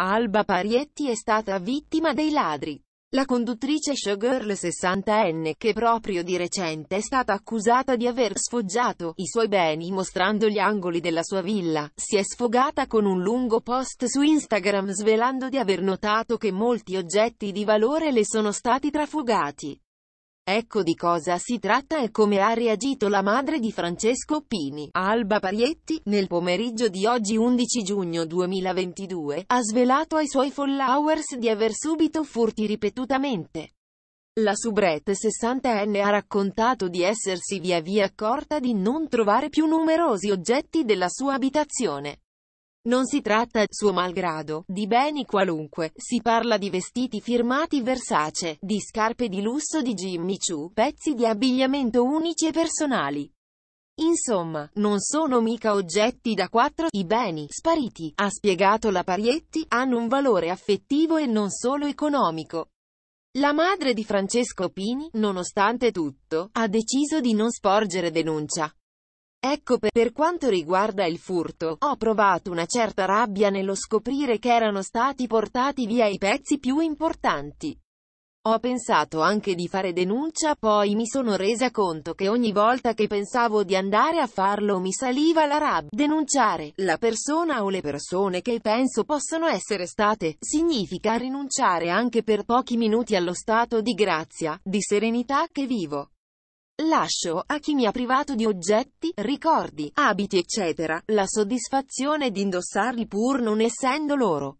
Alba Parietti è stata vittima dei ladri. La conduttrice showgirl 60enne che proprio di recente è stata accusata di aver sfoggiato i suoi beni mostrando gli angoli della sua villa, si è sfogata con un lungo post su Instagram svelando di aver notato che molti oggetti di valore le sono stati trafugati. Ecco di cosa si tratta e come ha reagito la madre di Francesco Pini, Alba Parietti, nel pomeriggio di oggi 11 giugno 2022, ha svelato ai suoi followers di aver subito furti ripetutamente. La subrette 60enne ha raccontato di essersi via via accorta di non trovare più numerosi oggetti della sua abitazione. Non si tratta, suo malgrado, di beni qualunque, si parla di vestiti firmati Versace, di scarpe di lusso di Jimmy Choo, pezzi di abbigliamento unici e personali. Insomma, non sono mica oggetti da quattro, i beni, spariti, ha spiegato la Parietti, hanno un valore affettivo e non solo economico. La madre di Francesco Pini, nonostante tutto, ha deciso di non sporgere denuncia. Ecco per quanto riguarda il furto, ho provato una certa rabbia nello scoprire che erano stati portati via i pezzi più importanti. Ho pensato anche di fare denuncia, poi mi sono resa conto che ogni volta che pensavo di andare a farlo mi saliva la rabbia. Denunciare la persona o le persone che penso possono essere state significa rinunciare anche per pochi minuti allo stato di grazia, di serenità che vivo. Lascio a chi mi ha privato di oggetti, ricordi, abiti eccetera, la soddisfazione di indossarli pur non essendo loro.